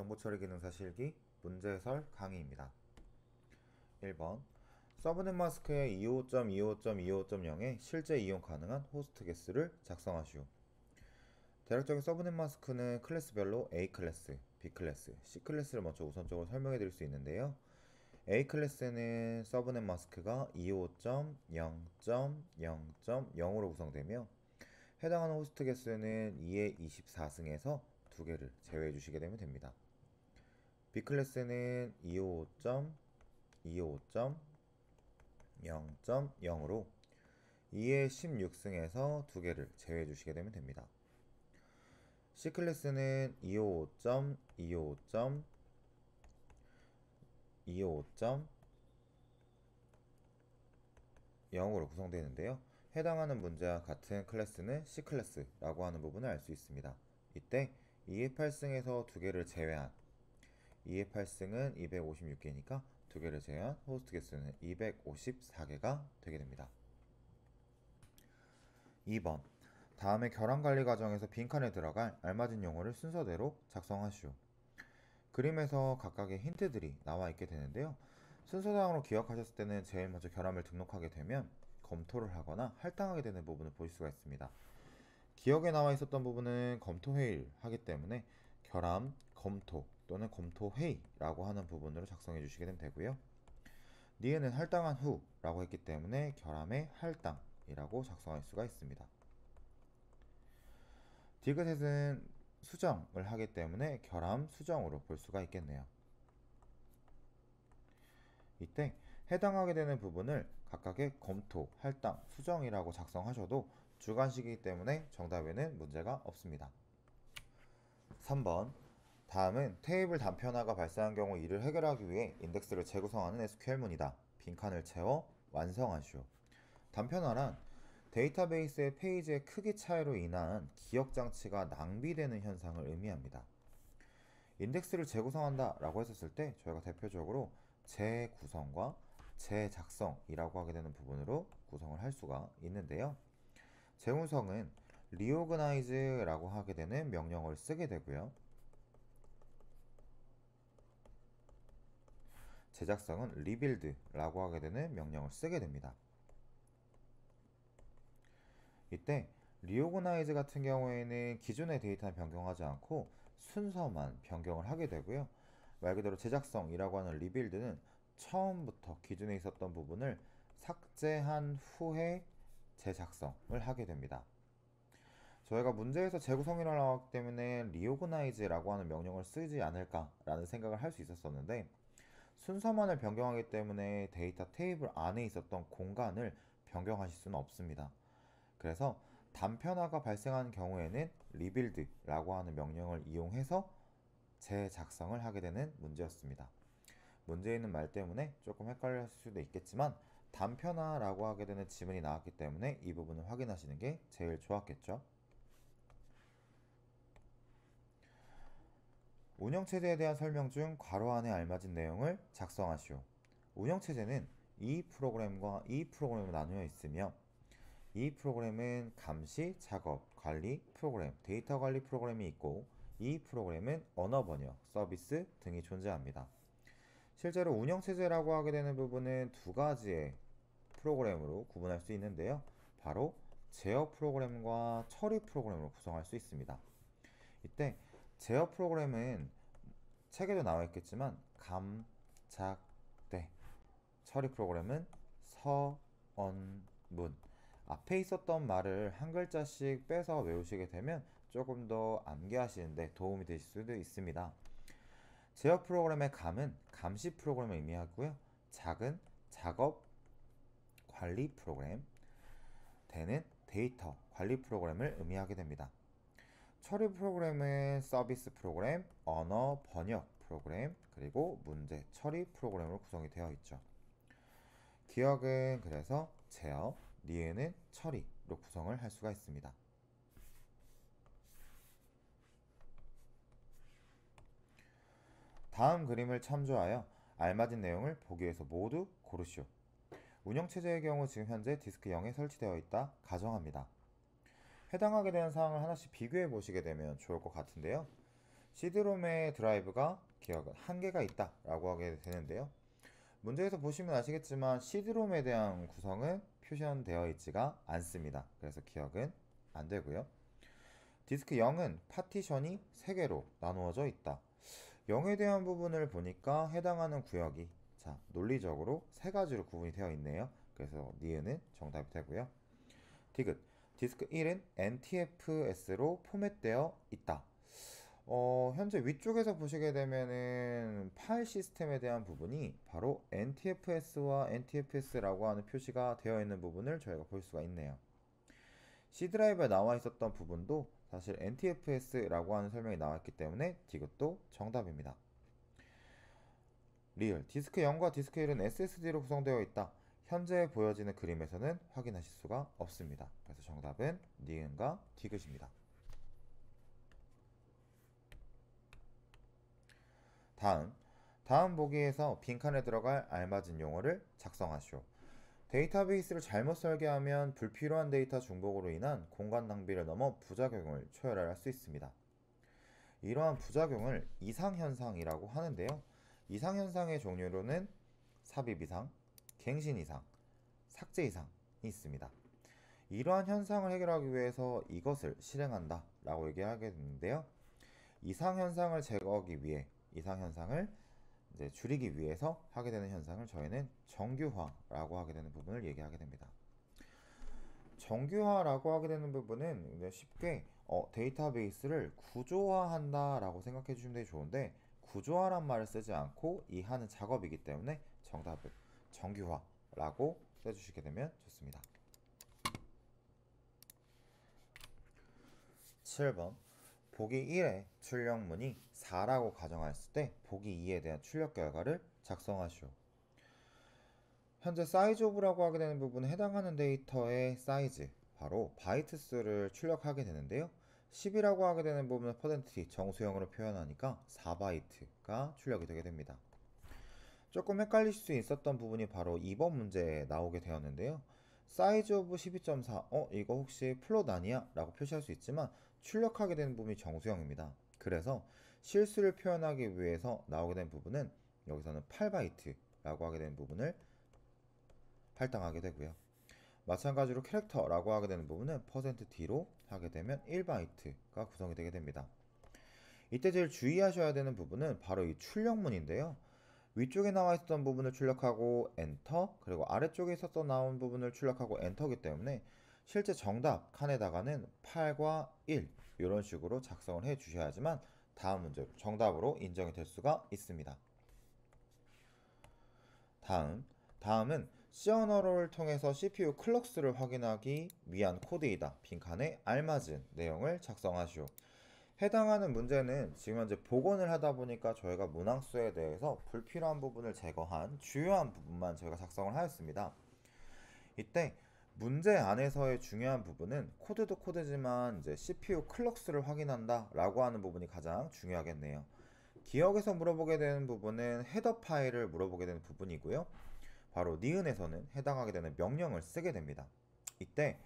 정보처리기능사실기 문제해설 강의입니다. 1번 서브넷 마스크의 25.25.25.0에 실제 이용 가능한 호스트 개수를 작성하시오. 대략적인 서브넷 마스크는 클래스별로 A 클래스, B 클래스, C 클래스를 먼저 우선적으로 설명해 드릴 수 있는데요. A 클래스는 서브넷 마스크가 25.0.0.0으로 구성되며 해당하는 호스트 개수는 2의 24승에서 2개를 제외해 주시게 되면 됩니다. B클래스는 255.255.0.0으로 2의 16승에서 2개를 제외해 주시게 되면 됩니다. C클래스는 255.255.255.0으로 구성되는데요 해당하는 문제와 같은 클래스는 C클래스라고 하는 부분을 알 수 있습니다. 이때 2의 8승에서 2개를 제외한 2의 8승은 256개니까 두 개를 제외한 호스트 개수는 254개가 되게 됩니다. 2번 다음에 결함 관리 과정에서 빈칸에 들어갈 알맞은 용어를 순서대로 작성하시오. 그림에서 각각의 힌트들이 나와 있게 되는데요. 순서상으로 기억하셨을 때는 제일 먼저 결함을 등록하게 되면 검토를 하거나 할당하게 되는 부분을 보실 수가 있습니다. 기억에 나와 있었던 부분은 검토 회의를 하기 때문에 결함, 검토, 또는 검토회의라고 하는 부분으로 작성해 주시게 되면 되고요. 니은은 할당한 후라고 했기 때문에 결함의 할당이라고 작성할 수가 있습니다. 디귿에는 수정을 하기 때문에 결함 수정으로 볼 수가 있겠네요. 이때 해당하게 되는 부분을 각각의 검토, 할당, 수정이라고 작성하셔도 주관식이기 때문에 정답에는 문제가 없습니다. 3번 다음은 테이블 단편화가 발생한 경우 이를 해결하기 위해 인덱스를 재구성하는 SQL문이다. 빈칸을 채워 완성하시오. 단편화란 데이터베이스의 페이지의 크기 차이로 인한 기억 장치가 낭비되는 현상을 의미합니다. 인덱스를 재구성한다 라고 했었을 때 저희가 대표적으로 재구성과 재작성이라고 하게 되는 부분으로 구성을 할 수가 있는데요. 재구성은 리오그나이즈라고 하게 되는 명령을 쓰게 되고요. 제작성은 rebuild라고 하게 되는 명령을 쓰게 됩니다. 이때 리오그나이즈 같은 경우에는 기존의 데이터는 변경하지 않고 순서만 변경을 하게 되고요. 말 그대로 제작성이라고 하는 리빌드는 처음부터 기존에 있었던 부분을 삭제한 후에 재작성을 하게 됩니다. 저희가 문제에서 재구성이라고 나왔기 때문에 리오그나이즈라고 하는 명령을 쓰지 않을까라는 생각을 할 수 있었었는데 순서만을 변경하기 때문에 데이터 테이블 안에 있었던 공간을 변경하실 수는 없습니다. 그래서 단편화가 발생한 경우에는 리빌드라고 하는 명령을 이용해서 재작성을 하게 되는 문제였습니다. 문제 있는 말 때문에 조금 헷갈렸을 수도 있겠지만 단편화라고 하게 되는 지문이 나왔기 때문에 이 부분을 확인하시는 게 제일 좋았겠죠. 운영체제에 대한 설명 중 괄호 안에 알맞은 내용을 작성하시오. 운영체제는 이 프로그램과 이 프로그램으로 나누어 있으며 이 프로그램은 감시, 작업, 관리 프로그램, 데이터 관리 프로그램이 있고 이 프로그램은 언어 번역, 서비스 등이 존재합니다. 실제로 운영체제라고 하게 되는 부분은 두 가지의 프로그램으로 구분할 수 있는데요. 바로 제어 프로그램과 처리 프로그램으로 구성할 수 있습니다. 이때 제어 프로그램은 책에도 나와 있겠지만 감작대 처리 프로그램은 서언문 앞에 있었던 말을 한 글자씩 빼서 외우시게 되면 조금 더 암기하시는데 도움이 되실 수도 있습니다. 제어 프로그램의 감은 감시 프로그램을 의미하고요. 작은 작업 관리 프로그램, 대는 데이터 관리 프로그램을 의미하게 됩니다. 서류 프로그램은 서비스 프로그램, 언어 번역 프로그램, 그리고 문제 처리 프로그램으로 구성이 되어 있죠. 기억은 그래서 제어, 니에는 처리로 구성을 할 수가 있습니다. 다음 그림을 참조하여 알맞은 내용을 보기에서 모두 고르시오. 운영체제의 경우 지금 현재 디스크 0에 설치되어 있다 가정합니다. 해당하게 되는 사항을 하나씩 비교해 보시게 되면 좋을 것 같은데요. 시드롬의 드라이브가 기억은 한계가 있다 라고 하게 되는데요. 문제에서 보시면 아시겠지만 시드롬에 대한 구성은 표시되어 있지가 않습니다. 그래서 기억은 안 되고요. 디스크 0은 파티션이 3개로 나누어져 있다. 0에 대한 부분을 보니까 해당하는 구역이 자 논리적으로 세 가지로 구분이 되어 있네요. 그래서 니은은 정답이 되고요. 디귿 디스크 1은 NTFS로 포맷되어 있다. 어, 현재 위쪽에서 보시게 되면은 파일 시스템에 대한 부분이 바로 NTFS와 NTFS라고 하는 표시가 되어 있는 부분을 저희가 볼 수가 있네요. C 드라이브에 나와 있었던 부분도 사실 NTFS라고 하는 설명이 나왔기 때문에 이것도 정답입니다. 리얼 디스크 0과 디스크 1은 SSD로 구성되어 있다. 현재 보여지는 그림에서는 확인하실 수가 없습니다. 그래서 정답은 니은과 디귿입니다. 다음, 다음 보기에서 빈칸에 들어갈 알맞은 용어를 작성하시오. 데이터베이스를 잘못 설계하면 불필요한 데이터 중복으로 인한 공간 낭비를 넘어 부작용을 초래할 수 있습니다. 이러한 부작용을 이상현상이라고 하는데요. 이상현상의 종류로는 삽입 이상, 갱신 이상, 삭제 이상이 있습니다. 이러한 현상을 해결하기 위해서 이것을 실행한다 라고 얘기하게 되는데요. 이상 현상을 제거하기 위해 이상 현상을 줄이기 위해서 하게 되는 현상을 저희는 정규화라고 하게 되는 부분을 얘기하게 됩니다. 정규화라고 하게 되는 부분은 쉽게 어, 데이터베이스를 구조화한다라고 생각해 주시면 되게 좋은데 구조화란 말을 쓰지 않고 이 하는 작업이기 때문에 정답을 정규화라고 써주시게 되면 좋습니다. 7번 보기 1의 출력문이 4라고 가정하였을 때 보기 2에 대한 출력 결과를 작성하시오. 현재 사이즈 오브라고 하게 되는 부분에 해당하는 데이터의 사이즈 바로 바이트 수를 출력하게 되는데요. 10이라고 하게 되는 부분은 퍼센트 정수형으로 표현하니까 4바이트가 출력이 되게 됩니다. 조금 헷갈릴 수 있었던 부분이 바로 2번 문제에 나오게 되었는데요. 사이즈 오브 12.4, 어, 이거 혹시 플롯 아니야? 라고 표시할 수 있지만 출력하게 되는 부분이 정수형입니다. 그래서 실수를 표현하기 위해서 나오게 된 부분은 여기서는 8바이트라고 하게 되는 부분을 할당하게 되고요. 마찬가지로 캐릭터라고 하게 되는 부분은 %d로 하게 되면 1바이트가 구성이 되게 됩니다. 이때 제일 주의하셔야 되는 부분은 바로 이 출력문인데요. 위쪽에 나와 있었던 부분을 출력하고 엔터 그리고 아래쪽에 있었던 나온 부분을 출력하고 엔터기 때문에 실제 정답 칸에다가는 8과 1 이런 식으로 작성을 해 주셔야지만 다음 문제 정답으로 인정이 될 수가 있습니다. 다음 다음은 시 언어를 통해서 CPU 클럭스를 확인하기 위한 코드이다. 빈칸에 알맞은 내용을 작성하시오. 해당하는 문제는 지금 현재 복원을 하다 보니까 저희가 문항수에 대해서 불필요한 부분을 제거한 주요한 부분만 저희가 작성을 하였습니다. 이때 문제 안에서의 중요한 부분은 코드도 코드지만 이제 CPU 클럭스를 확인한다 라고 하는 부분이 가장 중요하겠네요. 기억에서 물어보게 되는 부분은 헤더 파일을 물어보게 되는 부분이고요. 바로 니은에서는 해당하게 되는 명령을 쓰게 됩니다. 이때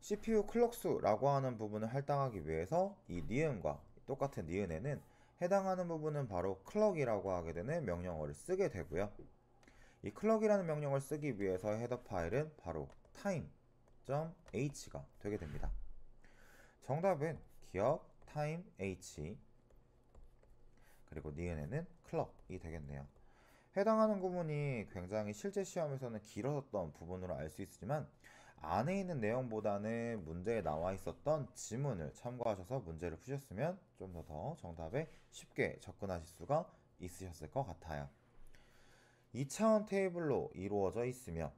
CPU 클럭 수라고 하는 부분을 할당하기 위해서 이 니은과 똑같은 니은에는 해당하는 부분은 바로 클럭이라고 하게 되는 명령어를 쓰게 되고요. 이 클럭이라는 명령을 쓰기 위해서 헤더 파일은 바로 time.h가 되게 됩니다. 정답은 기억 time h 그리고 니은에는 클럭이 되겠네요. 해당하는 구분이 굉장히 실제 시험에서는 길어졌던 부분으로 알 수 있지만 안에 있는 내용보다는 문제에 나와 있었던 지문을 참고하셔서 문제를 푸셨으면 좀더더 정답에 쉽게 접근하실 수가 있으셨을 것 같아요. 2차원 테이블로 이루어져 있으며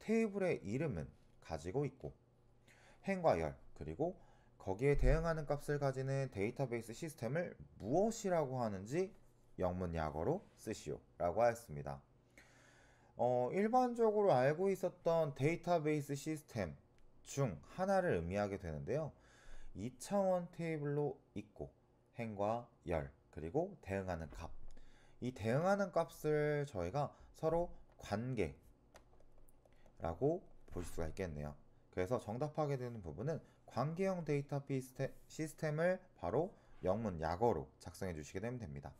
테이블의 이름은 가지고 있고 행과 열 그리고 거기에 대응하는 값을 가지는 데이터베이스 시스템을 무엇이라고 하는지 영문 약어로 쓰시오 라고 하였습니다. 어, 일반적으로 알고 있었던 데이터베이스 시스템 중 하나를 의미하게 되는데요. 2차원 테이블로 있고 행과 열 그리고 대응하는 값. 이 대응하는 값을 저희가 서로 관계라고 볼 수가 있겠네요. 그래서 정답하게 되는 부분은 관계형 데이터 피스테, 시스템을 바로 영문 약어로 작성해 주시게 되면 됩니다.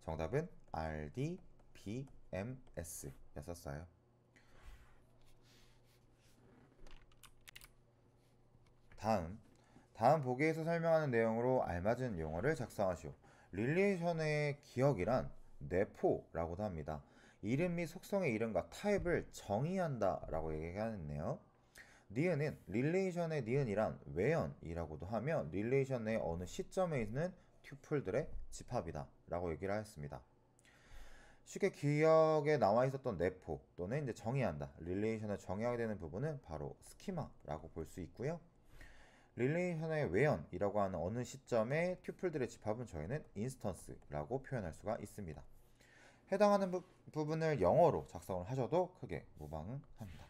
정답은 RDB MS였었어요. 다음 다음 보기에서 설명하는 내용으로 알맞은 용어를 작성하시오. 릴레이션의 기억이란 내포라고도 합니다. 이름 및 속성의 이름과 타입을 정의한다 라고 얘기하는네요 니은은 릴레이션의 니은이란 외연이라고도 하며 릴레이션의 어느 시점에 있는 튜플들의 집합이다 라고 얘기를 하였습니다. 쉽게 기억에 나와 있었던 내포 또는 이제 정의한다, 릴레이션을 정의하게 되는 부분은 바로 스키마라고 볼 수 있고요. 릴레이션의 외연이라고 하는 어느 시점에 튜플들의 집합은 저희는 인스턴스라고 표현할 수가 있습니다. 해당하는 부, 부분을 영어로 작성을 하셔도 크게 무방 합니다.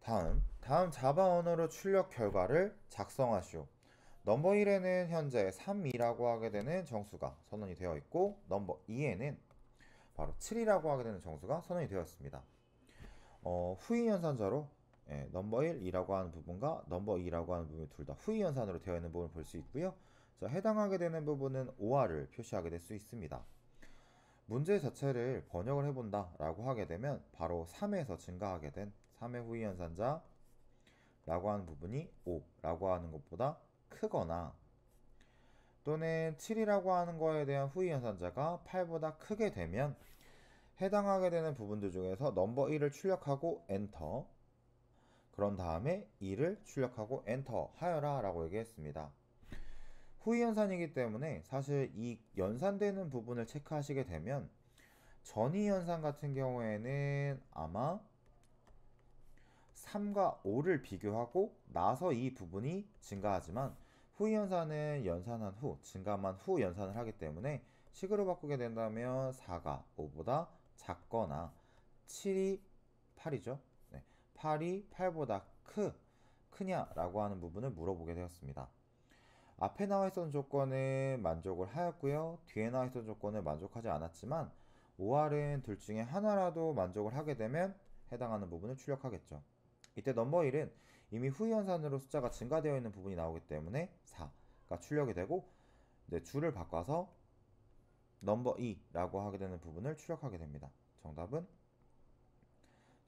다음, 다음 자바 언어로 출력 결과를 작성하시오 넘버 1에는 현재 3이라고 하게 되는 정수가 선언이 되어 있고 넘버 2에는 바로 7이라고 하게 되는 정수가 선언이 되었습니다. 어, 후위연산자로 예, 넘버 1이라고 하는 부분과 넘버 2라고 하는 부분 이둘 다 후위연산으로 되어 있는 부분을 볼 수 있고요. 자, 해당하게 되는 부분은 5 r 을 표시하게 될 수 있습니다. 문제 자체를 번역을 해본다 라고 하게 되면 바로 3에서 증가하게 된 3의 후위연산자 라고 하는 부분이 5라고 하는 것보다 크거나 또는 7이라고 하는 거에 대한 후위 연산자가 8보다 크게 되면 해당하게 되는 부분들 중에서 넘버 1을 출력하고 엔터 그런 다음에 2를 출력하고 엔터 하여라 라고 얘기했습니다. 후위 연산이기 때문에 사실 이 연산되는 부분을 체크하시게 되면 전위 연산 같은 경우에는 아마 3과 5를 비교하고 나서 이 부분이 증가하지만 후이 연산은 연산한 후, 증가만 후 연산을 하기 때문에 식으로 바꾸게 된다면 4가 5보다 작거나 7이 8이죠. 네. 8이 8보다 크, 크냐라고 하는 부분을 물어보게 되었습니다. 앞에 나와 있던 조건은 만족을 하였고요. 뒤에 나와 있던 조건을 만족하지 않았지만 OR은 둘 중에 하나라도 만족을 하게 되면 해당하는 부분을 출력하겠죠. 이때 넘버 1은 이미 후위연산으로 숫자가 증가되어 있는 부분이 나오기 때문에 4가 출력이 되고 이제 줄을 바꿔서 넘버 2라고 하게 되는 부분을 출력하게 됩니다. 정답은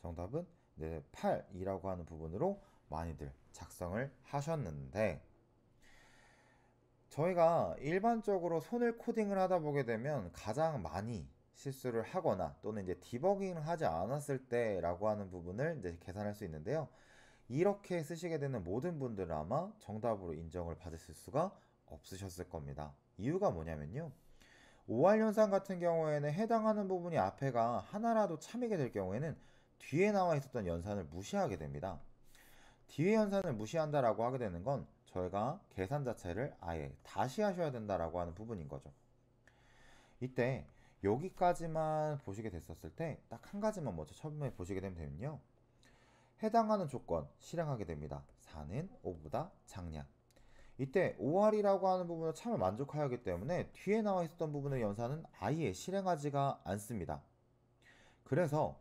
정답은 이제 8이라고 하는 부분으로 많이들 작성을 하셨는데 저희가 일반적으로 손을 코딩을 하다 보게 되면 가장 많이 실수를 하거나 또는 이제 디버깅을 하지 않았을 때라고 하는 부분을 이제 계산할 수 있는데요. 이렇게 쓰시게 되는 모든 분들은 아마 정답으로 인정을 받으실 수가 없으셨을 겁니다. 이유가 뭐냐면요. 5할 현상 같은 경우에는 해당하는 부분이 앞에가 하나라도 참이게 될 경우에는 뒤에 나와 있었던 연산을 무시하게 됩니다. 뒤에 연산을 무시한다라고 하게 되는 건 저희가 계산 자체를 아예 다시 하셔야 된다라고 하는 부분인 거죠. 이때 여기까지만 보시게 됐었을 때 딱 한 가지만 먼저 첨부해 보시게 되면요. 해당하는 조건 실행하게 됩니다. 4는 5보다 작냐. 이때 5할이라고 하는 부분을 참을 만족하여 하기 때문에 뒤에 나와 있었던 부분의 연산은 아예 실행하지가 않습니다. 그래서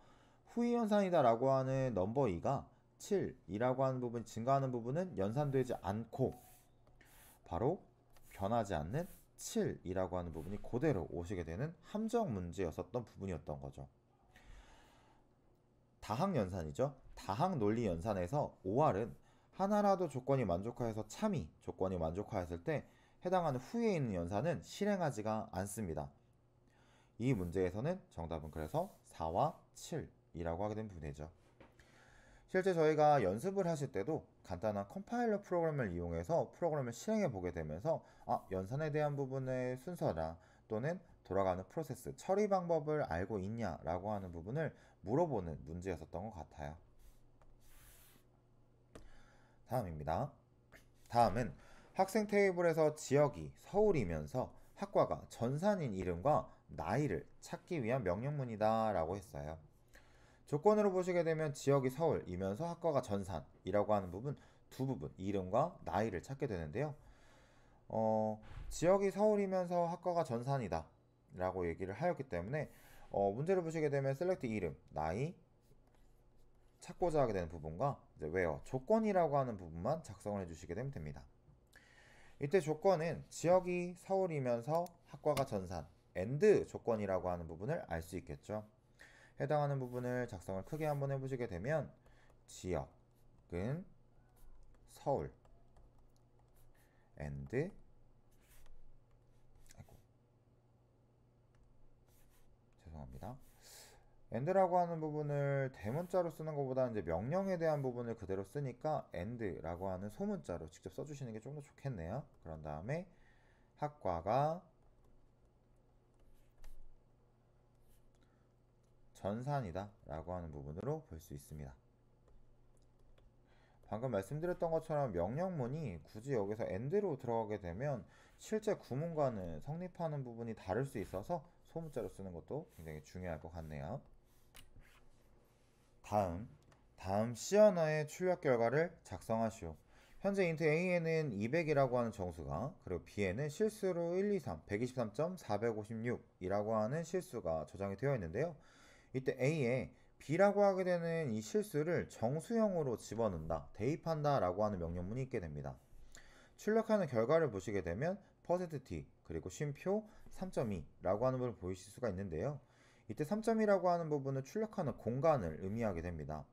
후위 연산이다라고 하는 넘버 2가 7이라고 하는 부분 증가하는 부분은 연산되지 않고 바로 변하지 않는 7이라고 하는 부분이 그대로 오시게 되는 함정 문제였었던 부분이었던 거죠. 다항 연산이죠. 다항 논리 연산에서 5R은 하나라도 조건이 만족하여서 참이 조건이 만족하였을때 해당하는 후에 있는 연산은 실행하지가 않습니다. 이 문제에서는 정답은 그래서 4와 7이라고 하게 된분이죠 실제 저희가 연습을 하실 때도 간단한 컴파일러 프로그램을 이용해서 프로그램을 실행해 보게 되면서 아, 연산에 대한 부분의 순서나 또는 돌아가는 프로세스, 처리 방법을 알고 있냐라고 하는 부분을 물어보는 문제였었던 것 같아요. 다음입니다. 다음은 학생 테이블에서 지역이 서울이면서 학과가 전산인 이름과 나이를 찾기 위한 명령문이다 라고 했어요. 조건으로 보시게 되면 지역이 서울이면서 학과가 전산이라고 하는 부분 두 부분 이름과 나이를 찾게 되는데요. 어, 지역이 서울이면서 학과가 전산이다 라고 얘기를 하였기 때문에 어, 문제를 보시게 되면 셀렉트 이름, 나이 찾고자 하게 되는 부분과 이제 웨어, 조건이라고 하는 부분만 작성을 해주시게 되면 됩니다. 이때 조건은 지역이 서울이면서 학과가 전산, 엔드 조건이라고 하는 부분을 알 수 있겠죠. 해당하는 부분을 작성을 크게 한번 해보시게 되면 지역은 서울 and 아이고 죄송합니다. and라고 하는 부분을 대문자로 쓰는 것보다 이제 명령에 대한 부분을 그대로 쓰니까 and라고 하는 소문자로 직접 써주시는 게 좀 더 좋겠네요. 그런 다음에 학과가 전산이다 라고 하는 부분으로 볼 수 있습니다. 방금 말씀드렸던 것처럼 명령문이 굳이 여기서 e n 로 들어가게 되면 실제 구문과는 성립하는 부분이 다를 수 있어서 소문자로 쓰는 것도 굉장히 중요할 것 같네요. 다음, 다음 C 언어의 출력 결과를 작성하시오. 현재 인트 a에는 200이라고 하는 정수가 그리고 b에는 실수로 123, 123.456이라고 하는 실수가 저장이 되어 있는데요. 이때 A에 B라고 하게 되는 이 실수를 정수형으로 집어넣는다, 대입한다 라고 하는 명령문이 있게 됩니다. 출력하는 결과를 보시게 되면 %t 그리고 쉼표 3.2라고 하는 부분을 보이실 수가 있는데요. 이때 3.2라고 하는 부분은 출력하는 공간을 의미하게 됩니다.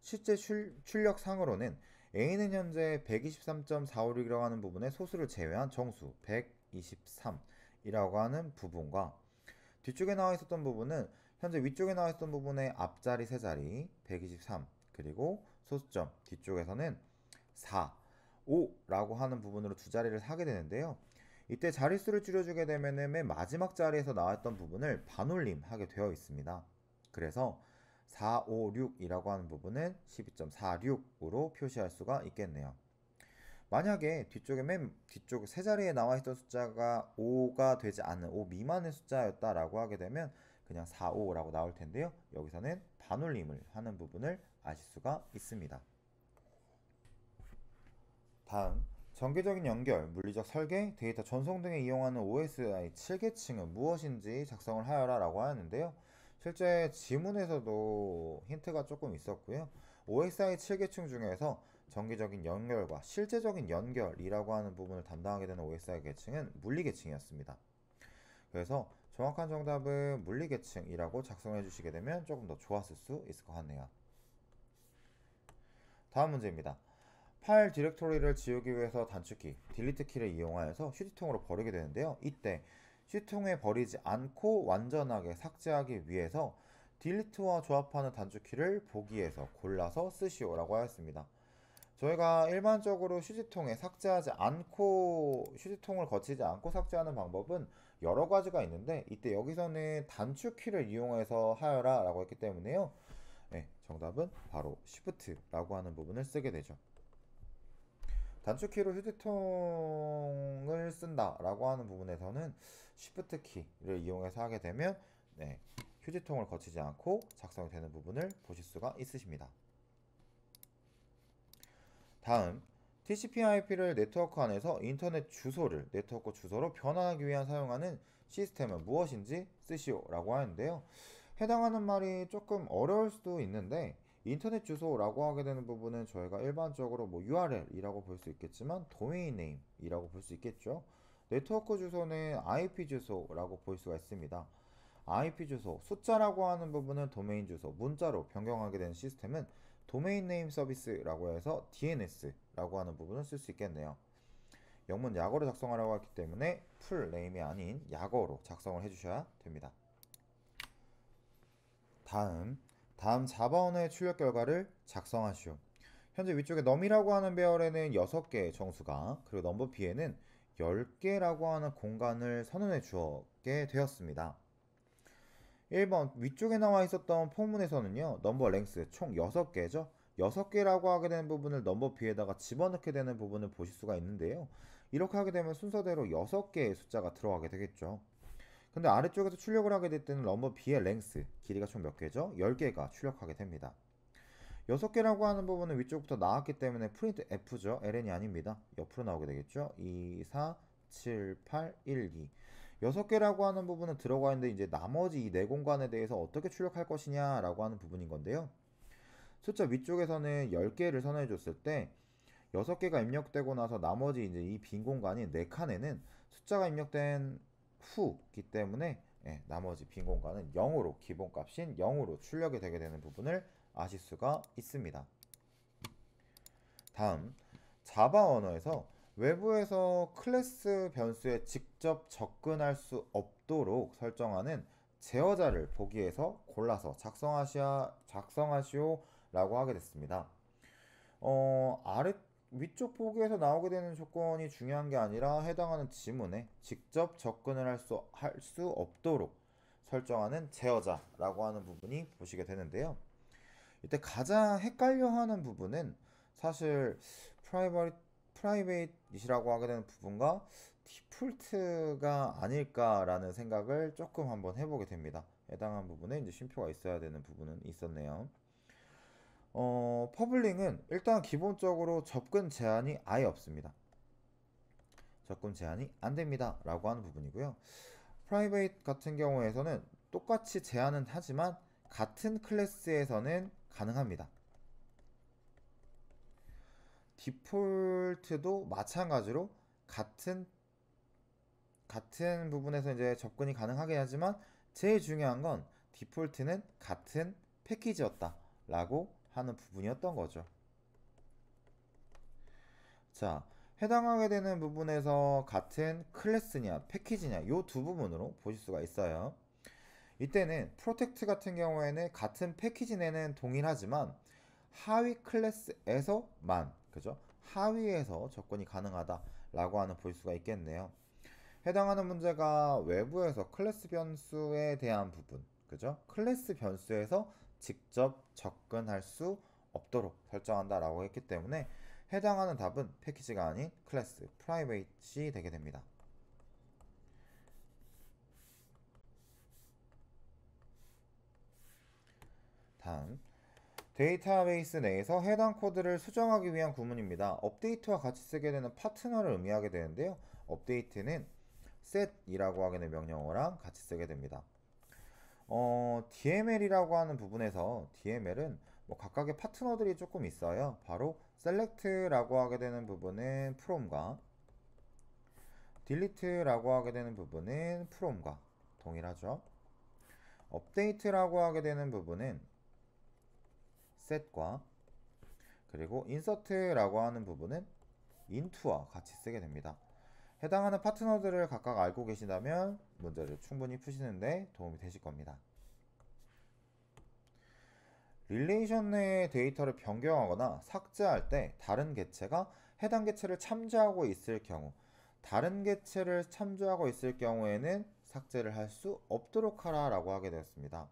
실제 출, 출력상으로는 A는 현재 123.456이라고 하는 부분의 소수를 제외한 정수 123이라고 하는 부분과 뒤쪽에 나와 있었던 부분은 현재 위쪽에 나와 있던 부분에 앞자리 세 자리 123 그리고 소수점 뒤쪽에서는 4, 5라고 하는 부분으로 두 자리를 사게 되는데요. 이때 자릿수를 줄여주게 되면 맨 마지막 자리에서 나왔던 부분을 반올림하게 되어 있습니다. 그래서 4, 5, 6이라고 하는 부분은 12.46으로 표시할 수가 있겠네요. 만약에 뒤쪽에 맨 뒤쪽 세 자리에 나와 있던 숫자가 5가 되지 않는 5 미만의 숫자였다라고 하게 되면 그냥 4, 5라고 나올 텐데요. 여기서는 반올림을 하는 부분을 아실 수가 있습니다. 다음, 전개적인 연결, 물리적 설계, 데이터 전송 등에 이용하는 OSI 7계층은 무엇인지 작성을 하여라 라고 하는데요. 실제 지문에서도 힌트가 조금 있었고요. OSI 7계층 중에서 전기적인 연결과 실제적인 연결이라고 하는 부분을 담당하게 되는 OSI 계층은 물리 계층이었습니다. 그래서 정확한 정답은 물리계층이라고 작성해 주시게 되면 조금 더 좋았을 수 있을 것 같네요. 다음 문제입니다. 파일 디렉토리를 지우기 위해서 단축키, 딜리트 키를 이용하여서 휴지통으로 버리게 되는데요. 이때 휴지통에 버리지 않고 완전하게 삭제하기 위해서 딜리트와 조합하는 단축키를 보기에서 골라서 쓰시오라고 하였습니다. 저희가 일반적으로 휴지통에 삭제하지 않고 휴지통을 거치지 않고 삭제하는 방법은 여러 가지가 있는데 이때 여기서는 단축키를 이용해서 하여라 라고 했기 때문에요 네, 정답은 바로 Shift라고 하는 부분을 쓰게 되죠 단축키로 휴대통을 쓴다 라고 하는 부분에서는 Shift키를 이용해서 하게 되면 네, 휴대통을 거치지 않고 작성이 되는 부분을 보실 수가 있으십니다. 다음 TCP/IP를 네트워크 안에서 인터넷 주소를 네트워크 주소로 변환하기 위한 사용하는 시스템은 무엇인지 쓰시오라고 하는데요. 해당하는 말이 조금 어려울 수도 있는데 인터넷 주소라고 하게 되는 부분은 저희가 일반적으로 뭐 URL이라고 볼 수 있겠지만 도메인 네임이라고 볼 수 있겠죠. 네트워크 주소는 IP 주소라고 볼 수가 있습니다. IP 주소, 숫자라고 하는 부분은 도메인 주소, 문자로 변경하게 된 시스템은 도메인 네임 서비스라고 해서 DNS라고 하는 부분을 쓸 수 있겠네요. 영문 약어로 작성하려고 했기 때문에 풀 네임이 아닌 약어로 작성을 해주셔야 됩니다. 다음, 다음 자바 언의 출력 결과를 작성하시오. 현재 위쪽에 넘이라고 하는 배열에는 6개의 정수가 그리고 넘버 B에는 10개라고 하는 공간을 선언해 주었게 되었습니다. 1번 위쪽에 나와 있었던 포문에서는요 넘버 랭스 총 6개죠 6개라고 하게 되는 부분을 넘버 B에다가 집어넣게 되는 부분을 보실 수가 있는데요 이렇게 하게 되면 순서대로 6개의 숫자가 들어가게 되겠죠 근데 아래쪽에서 출력을 하게 될 때는 넘버 B의 랭스 길이가 총 몇 개죠? 10개가 출력하게 됩니다 6개라고 하는 부분은 위쪽부터 나왔기 때문에 프린트 F죠 LN이 아닙니다 옆으로 나오게 되겠죠 2, 4, 7, 8, 1, 2 여섯 개라고 하는 부분은 들어가 있는데 이제 나머지 이 네 공간에 대해서 어떻게 출력할 것이냐라고 하는 부분인 건데요. 숫자 위쪽에서는 10개를 선언해 줬을 때 6개가 입력되고 나서 나머지 이제 이 빈 공간인 4칸에는 숫자가 입력된 후기 때문에 예, 나머지 빈 공간은 0으로 기본값인 0으로 출력이 되게 되는 부분을 아실 수가 있습니다. 다음 자바 언어에서 외부에서 클래스 변수에 직접 접근할 수 없도록 설정하는 제어자를 보기에서 골라서 작성하시아, 작성하시오 라고 하게 됐습니다. 어, 아래, 위쪽 보기에서 나오게 되는 조건이 중요한 게 아니라 해당하는 지문에 직접 접근을 할 수, 할수 없도록 설정하는 제어자라고 하는 부분이 보시게 되는데요. 이때 가장 헷갈려 하는 부분은 사실 프라이버리 프라이빗이라고 하게 되는 부분과 디폴트가 아닐까라는 생각을 조금 한번 해보게 됩니다. 해당한 부분에 이제 쉼표가 있어야 되는 부분은 있었네요. 어, 퍼블링은 일단 기본적으로 접근 제한이 아예 없습니다. 접근 제한이 안 됩니다. 라고 하는 부분이고요. 프라이빗 같은 경우에서는 똑같이 제한은 하지만 같은 클래스에서는 가능합니다. 디폴트도 마찬가지로 같은 같은 부분에서 이제 접근이 가능하긴 하지만 제일 중요한 건 디폴트는 같은 패키지였다라고 하는 부분이었던 거죠. 자, 해당하게 되는 부분에서 같은 클래스냐 패키지냐 요 두 부분으로 보실 수가 있어요. 이때는 프로텍트 같은 경우에는 같은 패키지 내는 동일하지만 하위 클래스에서만 그죠? 하위에서 접근이 가능하다라고 하는 볼 수가 있겠네요. 해당하는 문제가 외부에서 클래스 변수에 대한 부분, 그죠? 클래스 변수에서 직접 접근할 수 없도록 설정한다라고 했기 때문에 해당하는 답은 패키지가 아닌 클래스 프라이빗이 되게 됩니다. 다음 데이터베이스 내에서 해당 코드를 수정하기 위한 구문입니다. 업데이트와 같이 쓰게 되는 파트너를 의미하게 되는데요. 업데이트는 set이라고 하게 되는 명령어랑 같이 쓰게 됩니다. 어, DML이라고 하는 부분에서 DML은 뭐 각각의 파트너들이 조금 있어요. 바로 select라고 하게 되는 부분은 from과 delete라고 하게 되는 부분은 from과 동일하죠. 업데이트라고 하게 되는 부분은 set과 그리고 insert라고 하는 부분은 into와 같이 쓰게 됩니다. 해당하는 파트너들을 각각 알고 계신다면 문제를 충분히 푸시는데 도움이 되실 겁니다. 릴레이션 내 데이터를 변경하거나 삭제할 때 다른 개체가 해당 개체를 참조하고 있을 경우 다른 개체를 참조하고 있을 경우에는 삭제를 할 수 없도록 하라 라고 하게 되었습니다.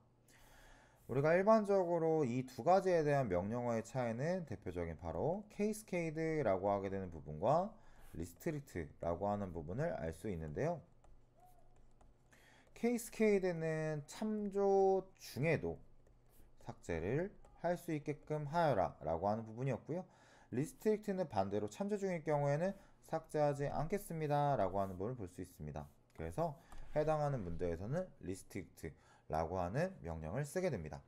우리가 일반적으로 이 두 가지에 대한 명령어의 차이는 대표적인 바로 케이스케이드라고 하게 되는 부분과 리스트리트라고 하는 부분을 알 수 있는데요. 케이스케이드는 참조 중에도 삭제를 할 수 있게끔 하여라 라고 하는 부분이었고요. 리스트릭트는 반대로 참조 중일 경우에는 삭제하지 않겠습니다 라고 하는 부분을 볼 수 있습니다. 그래서 해당하는 문제에서는 리스트릭트 라고 하는 명령을 쓰게 됩니다.